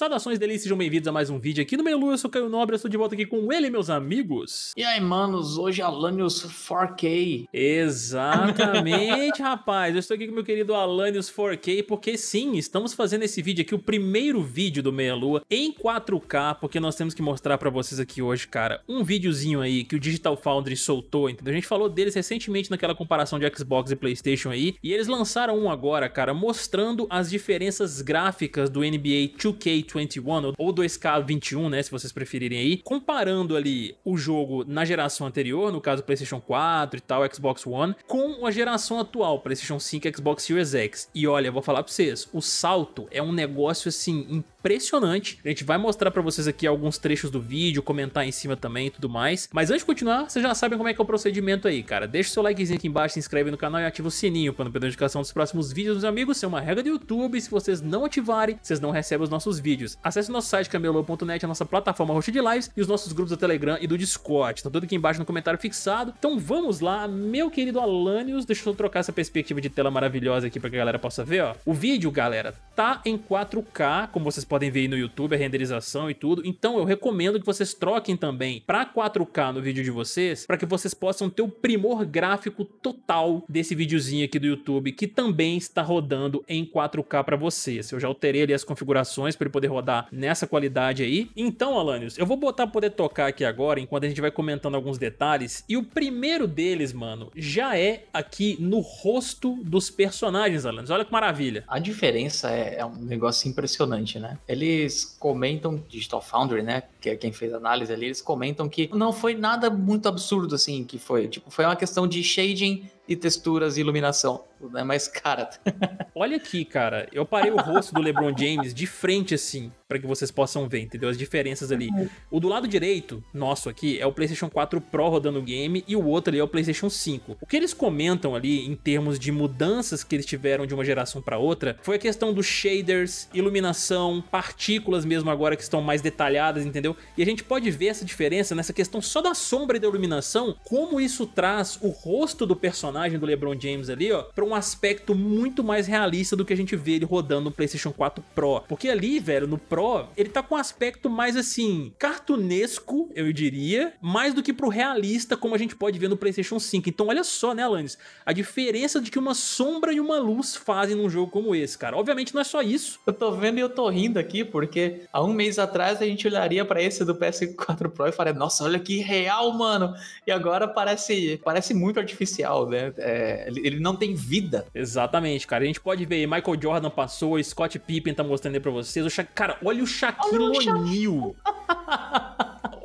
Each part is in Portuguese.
Saudações delícias, sejam bem-vindos a mais um vídeo aqui no Lua, eu sou Caio Nobre, eu estou de volta aqui com ele, meus amigos. E aí, manos, hoje Alanios 4K. Exatamente, rapaz, eu estou aqui com meu querido Alanios 4K, porque sim, estamos fazendo esse vídeo aqui, o primeiro vídeo do Meia Lua em 4K, porque nós temos que mostrar para vocês aqui hoje, cara, um videozinho aí que o Digital Foundry soltou, entendeu? A gente falou deles recentemente naquela comparação de Xbox e Playstation aí, e eles lançaram um agora, cara, mostrando as diferenças gráficas do NBA 2K 21 ou 2K21, né, se vocês preferirem aí, comparando ali o jogo na geração anterior, no caso PlayStation 4 e tal, Xbox One, com a geração atual, PlayStation 5, Xbox Series X. E olha, vou falar para vocês, o salto é um negócio assim impressionante. A gente vai mostrar para vocês aqui alguns trechos do vídeo, comentar em cima também e tudo mais. Mas antes de continuar, vocês já sabem como é que é o procedimento aí, cara. Deixa o seu likezinho aqui embaixo, se inscreve no canal e ativa o sininho para não perder a notificação dos próximos vídeos dos amigos. Isso é uma regra do YouTube. Se vocês não ativarem, vocês não recebem os nossos vídeos. Acesse o nosso site camelô.net, a nossa plataforma roxa de lives e os nossos grupos do Telegram e do Discord. Tá tudo aqui embaixo no comentário fixado. Então vamos lá, meu querido Alanios. Deixa eu trocar essa perspectiva de tela maravilhosa aqui para que a galera possa ver, ó. O vídeo, galera, tá em 4K, como vocês podem ver aí no YouTube, a renderização e tudo. Então eu recomendo que vocês troquem também para 4K no vídeo de vocês, para que vocês possam ter o primor gráfico total desse videozinho aqui do YouTube, que também está rodando em 4K para vocês. Eu já alterei ali as configurações para ele poder rodar nessa qualidade aí. Então, Alanios, eu vou botar pra poder tocar aqui agora, enquanto a gente vai comentando alguns detalhes. E o primeiro deles, mano, já é aqui no rosto dos personagens, Alanios. Olha que maravilha. A diferença é, é um negócio impressionante, né? eles comentam Digital Foundry, né? que é quem fez a análise ali, eles comentam que não foi nada muito absurdo assim, que foi, tipo, foi uma questão de shading e texturas e iluminação, né? Mas cara, olha aqui, cara, eu parei o rosto do LeBron James de frente assim, para que vocês possam ver, entendeu? As diferenças ali. O do lado direito, nosso aqui, é o PlayStation 4 Pro rodando o game e o outro ali é o PlayStation 5. O que eles comentam ali em termos de mudanças que eles tiveram de uma geração para outra foi a questão dos shaders, iluminação, partículas mesmo agora que estão mais detalhadas, entendeu? entendeu? E a gente pode ver essa diferença nessa questão só da sombra e da iluminação, como isso traz o rosto do personagem do LeBron James ali, ó, para um aspecto muito mais realista do que a gente vê ele rodando no PlayStation 4 Pro. Porque ali, velho, no Pro, ele tá com um aspecto mais assim, cartunesco, eu diria, mais do que pro realista, como a gente pode ver no PlayStation 5. Então, olha só, né, Alanis, a diferença de que uma sombra e uma luz fazem num jogo como esse, cara. Obviamente não é só isso. Eu tô vendo e eu tô rindo aqui, porque há um mês atrás a gente olharia para aparência do PS4 Pro e falei, nossa, olha que real, mano. E agora parece, parece muito artificial, né? É, ele, ele, não tem vida. Exatamente, cara. A gente pode ver, Michael Jordan passou, Scott Pippen tá mostrando aí pra vocês. Sha... Cara, olha o Shaquille O'Neal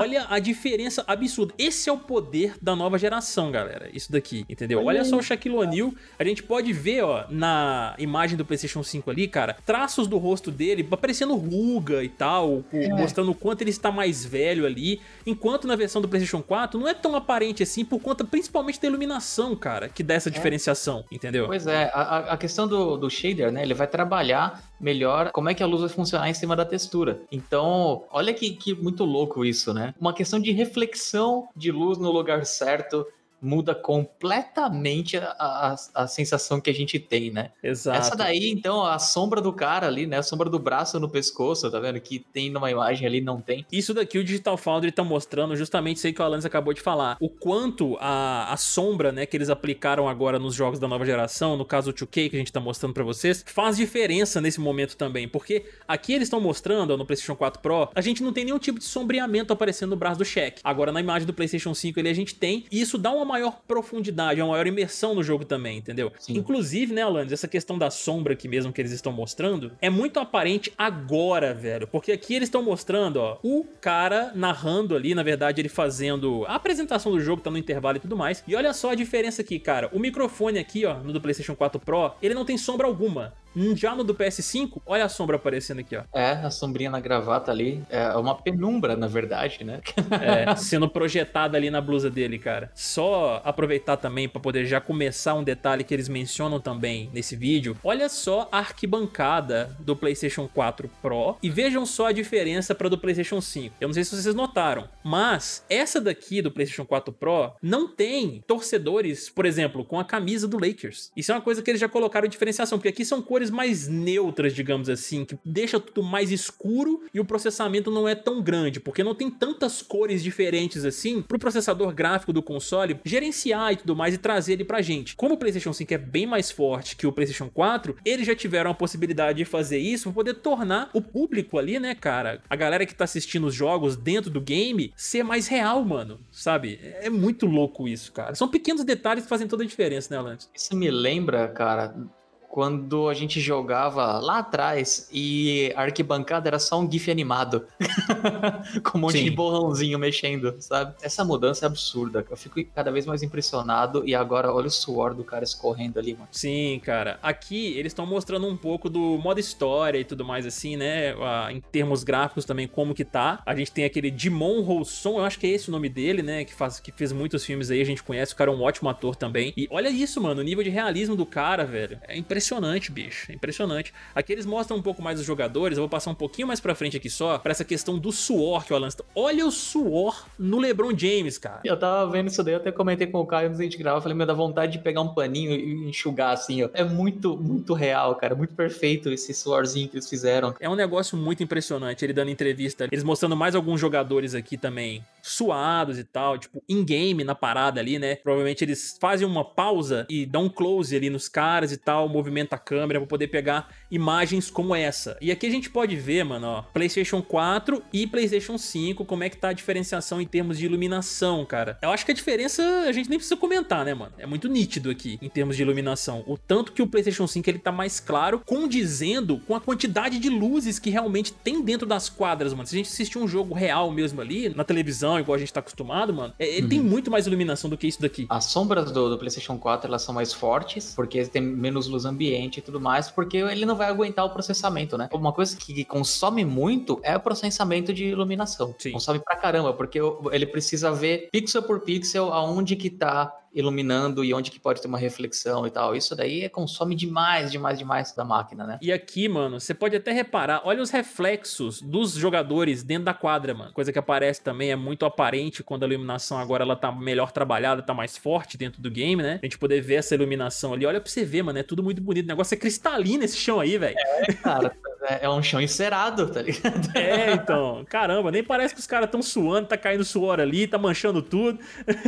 olha a diferença absurda. Esse é o poder da nova geração, galera. Isso daqui, entendeu? Olha, só o Shaquille O'Neal. A gente pode ver, ó, na imagem do PlayStation 5 ali, cara, traços do rosto dele aparecendo ruga e tal, é. mostrando o quanto ele está mais velho ali. Enquanto na versão do PlayStation 4 não é tão aparente assim, por conta principalmente da iluminação, cara, que dá essa é. diferenciação, entendeu? Pois é, a, a questão do, do shader, né? Ele vai trabalhar melhor como é que a luz vai funcionar em cima da textura. Então, olha que, que muito louco isso, né? Uma questão de reflexão de luz no lugar certo, muda completamente a, a, a, sensação que a gente tem, né? Exato. Essa daí, então, a sombra do cara ali, né? A sombra do braço no pescoço, tá vendo? Que tem numa imagem ali, não tem. Isso daqui o Digital Foundry tá mostrando justamente isso aí que o Alanis acabou de falar. O quanto a, a sombra, né, que eles aplicaram agora nos jogos da nova geração, no caso o 2K que a gente tá mostrando para vocês, faz diferença nesse momento também, porque aqui eles estão mostrando ó, no PlayStation 4 Pro, a gente não tem nenhum tipo de sombreamento aparecendo no braço do cheque. Agora na imagem do PlayStation 5 ele a gente tem, e isso dá uma maior profundidade, é uma maior imersão no jogo também, entendeu? Sim. Inclusive, né, Alanis, essa questão da sombra aqui mesmo que eles estão mostrando é muito aparente agora, velho. Porque aqui eles estão mostrando, ó, o cara narrando ali, na verdade, ele fazendo a apresentação do jogo, tá no intervalo e tudo mais. E olha só a diferença aqui, cara. O microfone aqui, ó, no do PlayStation 4 Pro, ele não tem sombra alguma. Já no do PS5, olha a sombra aparecendo aqui, ó. É, a sombrinha na gravata ali. É uma penumbra, na verdade, né? é, sendo projetada ali na blusa dele, cara. Só aproveitar também para poder já começar um detalhe que eles mencionam também nesse vídeo. Olha só a arquibancada do PlayStation 4 Pro e vejam só a diferença para do PlayStation 5. Eu não sei se vocês notaram, mas essa daqui do PlayStation 4 Pro não tem torcedores, por exemplo, com a camisa do Lakers. Isso é uma coisa que eles já colocaram diferenciação, porque aqui são cores cores mais neutras, digamos assim, que deixa tudo mais escuro e o processamento não é tão grande, porque não tem tantas cores diferentes assim para o processador gráfico do console gerenciar e tudo mais e trazer ele pra gente. Como o PlayStation 5 é bem mais forte que o PlayStation 4, eles já tiveram a possibilidade de fazer isso para poder tornar o público ali, né, cara, a galera que tá assistindo os jogos dentro do game ser mais real, mano, sabe? É, é muito louco isso, cara. São pequenos detalhes que fazem toda a diferença, né, Lance? Isso me lembra, cara, quando a gente jogava lá atrás e a arquibancada era só um GIF animado. com um monte Sim. de borrãozinho mexendo, sabe? Essa mudança é absurda. Eu fico cada vez mais impressionado e agora olha o suor do cara escorrendo ali, mano. Sim, cara. Aqui eles estão mostrando um pouco do modo história e tudo mais assim, né? Em termos gráficos também, como que tá. A gente tem aquele Dimon Rousson, eu acho que é esse o nome dele, né? Que, faz, que fez muitos filmes aí, a gente conhece. O cara é um ótimo ator também. E olha isso, mano. O nível de realismo do cara, velho. É impressionante impressionante, bicho. É impressionante. Aqui eles mostram um pouco mais os jogadores. Eu vou passar um pouquinho mais pra frente aqui só, pra essa questão do suor que o Alan Olha o suor no LeBron James, cara. Eu tava vendo isso daí, eu até comentei com o Caio antes a gente gravar. Falei, meu, dá vontade de pegar um paninho e enxugar assim, ó. É muito, muito real, cara. Muito perfeito esse suorzinho que eles fizeram. É um negócio muito impressionante. Ele dando entrevista, eles mostrando mais alguns jogadores aqui também suados e tal, tipo, in-game na parada ali, né? Provavelmente eles fazem uma pausa e dão um close ali nos caras e tal, movimenta a câmera pra poder pegar imagens como essa. E aqui a gente pode ver, mano, ó, PlayStation 4 e PlayStation 5, como é que tá a diferenciação em termos de iluminação, cara. Eu acho que a diferença a gente nem precisa comentar, né, mano? É muito nítido aqui em termos de iluminação. O tanto que o PlayStation 5 ele tá mais claro, condizendo com a quantidade de luzes que realmente tem dentro das quadras, mano. Se a gente assistir um jogo real mesmo ali, na televisão, iluminação, igual a gente tá acostumado, mano, é, Ele uhum. tem muito mais iluminação do que isso daqui. As sombras do, do PlayStation 4 elas são mais fortes, porque tem menos luz ambiente e tudo mais, porque ele não vai aguentar o processamento, né? Uma coisa que consome muito é o processamento de iluminação. Sim. Consome pra caramba, porque ele precisa ver pixel por pixel aonde que tá iluminando e onde que pode ter uma reflexão e tal. Isso daí consome demais, demais, demais da máquina, né? E aqui, mano, você pode até reparar, olha os reflexos dos jogadores dentro da quadra, mano. Coisa que aparece também é muito aparente quando a iluminação agora ela tá melhor trabalhada, tá mais forte dentro do game, né? A gente poder ver essa iluminação ali. Olha pra você ver, mano, é tudo muito bonito. O negócio é cristalino esse chão aí, velho. É, cara. É, é, um chão encerado, tá ligado? É, então. Caramba, nem parece que os caras estão suando, tá caindo suor ali, tá manchando tudo.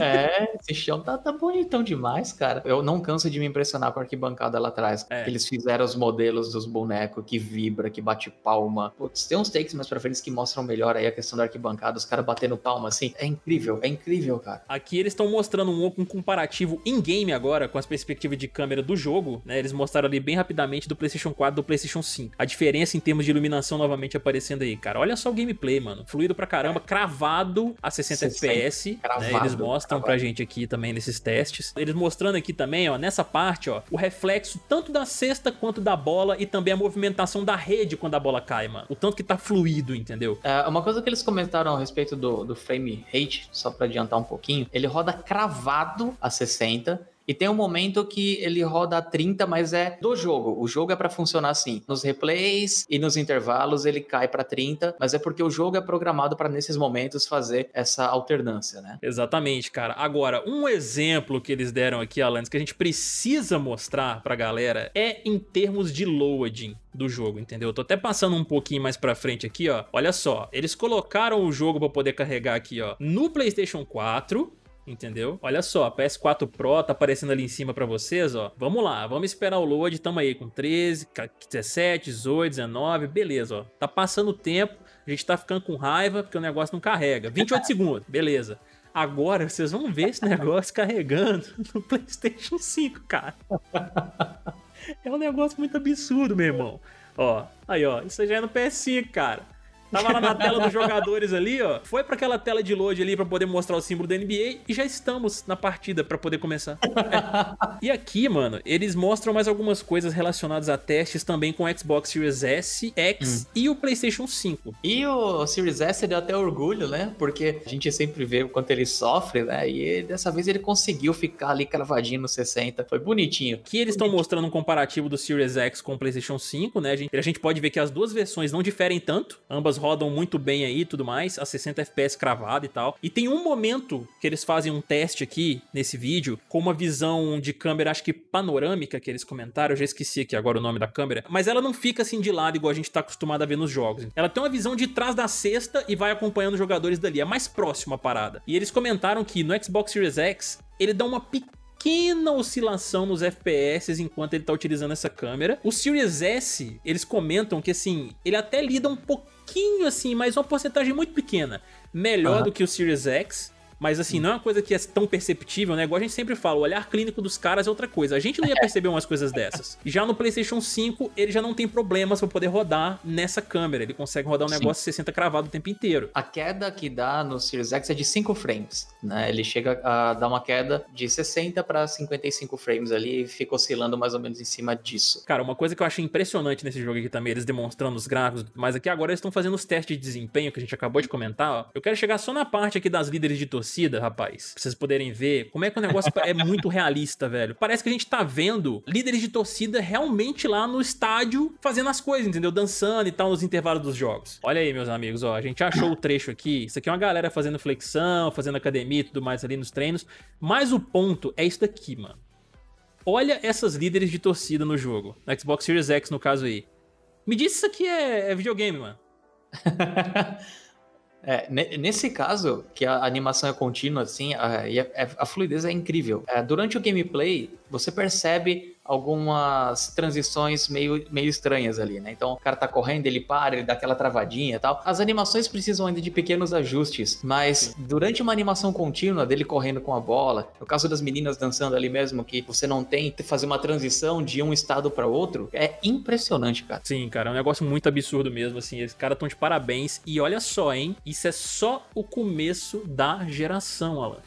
É, esse chão tá, tá bonitão demais, cara. Eu não canso de me impressionar com a arquibancada lá atrás. É. Eles fizeram os modelos dos bonecos que vibra, que bate palma. Putz, tem uns takes mais pra frente que mostram melhor aí a questão da arquibancada, os caras batendo palma assim. É incrível, é incrível, cara. Aqui eles estão mostrando um, um comparativo in-game agora com as perspectivas de câmera do jogo, né? Eles mostraram ali bem rapidamente do PlayStation 4 do PlayStation 5. A diferença diferença em termos de iluminação novamente aparecendo aí, cara. Olha só o gameplay, mano. Fluido pra caramba, é. cravado a 60 FPS. Né? Eles mostram cravado. pra gente aqui também nesses testes. Eles mostrando aqui também, ó, nessa parte, ó, o reflexo tanto da cesta quanto da bola e também a movimentação da rede quando a bola cai, mano. O tanto que tá fluido, entendeu? É, uma coisa que eles comentaram a respeito do, do frame rate, só pra adiantar um pouquinho, ele roda cravado a 60 e tem um momento que ele roda a 30, mas é do jogo. O jogo é para funcionar assim. Nos replays e nos intervalos ele cai para 30, mas é porque o jogo é programado para nesses momentos fazer essa alternância, né? Exatamente, cara. Agora, um exemplo que eles deram aqui, Alan, que a gente precisa mostrar pra galera é em termos de loading do jogo, entendeu? Eu tô até passando um pouquinho mais pra frente aqui, ó. Olha só, eles colocaram o jogo para poder carregar aqui, ó, no PlayStation 4 entendeu? Olha só, a PS4 Pro tá aparecendo ali em cima para vocês, ó. Vamos lá, vamos esperar o load, tamo aí com 13, 17, 18, 19, beleza, ó. Tá passando o tempo, a gente tá ficando com raiva porque o negócio não carrega. 28 segundos, beleza. Agora vocês vão ver esse negócio carregando no PlayStation 5, cara. É um negócio muito absurdo, meu irmão. Ó, aí ó, isso já é no PS5, cara. Tava lá na tela dos jogadores ali, ó. Foi para aquela tela de load ali para poder mostrar o símbolo da NBA e já estamos na partida para poder começar. É. E aqui, mano, eles mostram mais algumas coisas relacionadas a testes também com o Xbox Series S, X hum. e o PlayStation 5. E o Series S deu até orgulho, né? Porque a gente sempre vê o quanto ele sofre, né? E dessa vez ele conseguiu ficar ali cravadinho no 60. Foi bonitinho. Que eles estão mostrando um comparativo do Series X com o PlayStation 5, né? A gente, a gente pode ver que as duas versões não diferem tanto, ambas rodam muito bem aí e tudo mais, a 60 FPS cravado e tal. E tem um momento que eles fazem um teste aqui nesse vídeo com uma visão de câmera, acho que panorâmica que eles comentaram, eu já esqueci aqui agora o nome da câmera, mas ela não fica assim de lado igual a gente tá acostumado a ver nos jogos. Ela tem uma visão de trás da cesta e vai acompanhando os jogadores dali, é mais próxima a parada. E eles comentaram que no Xbox Series X ele dá uma pequena pequena oscilação nos FPS enquanto ele tá utilizando essa câmera. O Series S, eles comentam que assim, ele até lida um pouquinho assim, mas uma porcentagem muito pequena. Melhor uhum. do que o Series X. Mas assim, não é uma coisa que é tão perceptível, né? Igual a gente sempre fala, o olhar clínico dos caras é outra coisa. A gente não ia é. perceber umas coisas dessas. Já no PlayStation 5, ele já não tem problemas para poder rodar nessa câmera. Ele consegue rodar um Sim. negócio 60 cravado o tempo inteiro. A queda que dá no Series X é de 5 frames, né? Ele chega a dar uma queda de 60 para 55 frames ali e fica oscilando mais ou menos em cima disso. Cara, uma coisa que eu achei impressionante nesse jogo aqui também, eles demonstrando os gráficos, mas aqui é agora eles estão fazendo os testes de desempenho que a gente acabou de comentar. Ó. Eu quero chegar só na parte aqui das líderes de torcida torcida, rapaz. Pra vocês poderem ver como é que o negócio é muito realista, velho. Parece que a gente tá vendo líderes de torcida realmente lá no estádio fazendo as coisas, entendeu? Dançando e tal nos intervalos dos jogos. Olha aí, meus amigos, ó. A gente achou o trecho aqui. Isso aqui é uma galera fazendo flexão, fazendo academia e tudo mais ali nos treinos. Mas o ponto é isso daqui, mano. Olha essas líderes de torcida no jogo. Na Xbox Series X, no caso aí. Me diz se isso aqui é, é videogame, mano. É, nesse caso, que a animação é contínua, assim, a, a, a fluidez é incrível. É, durante o gameplay, você percebe algumas transições meio, meio estranhas ali, né? Então o cara tá correndo, ele para, ele dá aquela travadinha e tal. As animações precisam ainda de pequenos ajustes, mas durante uma animação contínua dele correndo com a bola, no caso das meninas dançando ali mesmo, que você não tem fazer uma transição de um estado para outro, é impressionante, cara. Sim, cara, é um negócio muito absurdo mesmo, assim. Esses caras estão de parabéns. E olha só, hein? Isso é só o começo da geração, Alan.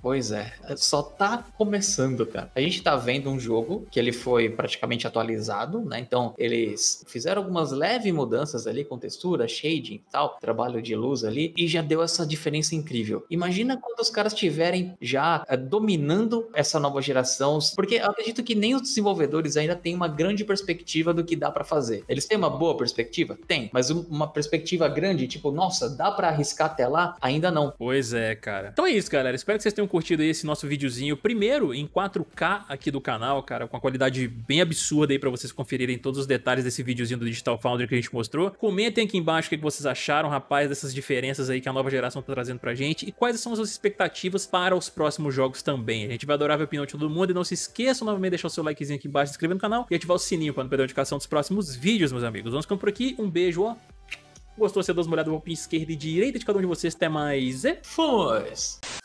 Pois é, só tá começando, cara. A gente tá vendo um jogo que ele foi praticamente atualizado, né? Então, eles fizeram algumas leves mudanças ali com textura, shading e tal, trabalho de luz ali, e já deu essa diferença incrível. Imagina quando os caras tiverem já é, dominando essa nova geração, porque eu acredito que nem os desenvolvedores ainda têm uma grande perspectiva do que dá para fazer. Eles têm uma boa perspectiva? Tem, mas uma perspectiva grande, tipo, nossa, dá para arriscar até lá? Ainda não. Pois é, cara. Então é isso, galera. Espero espero que vocês tenham curtido esse nosso videozinho, primeiro em 4K aqui do canal, cara, com a qualidade bem absurda aí pra vocês conferirem todos os detalhes desse videozinho do Digital Foundry que a gente mostrou. Comentem aqui embaixo o que vocês acharam, rapaz, dessas diferenças aí que a nova geração tá trazendo pra gente e quais são as suas expectativas para os próximos jogos também. A gente vai adorar ver a opinião de todo mundo e não se esqueçam novamente de deixar o seu likezinho aqui embaixo, se inscrever no canal e ativar o sininho para não perder a notificação dos próximos vídeos, meus amigos. Vamos ficando por aqui, um beijo, ó. Gostou, você dá uma olhada no esquerda e direita de cada um de vocês. Até mais. E fomos!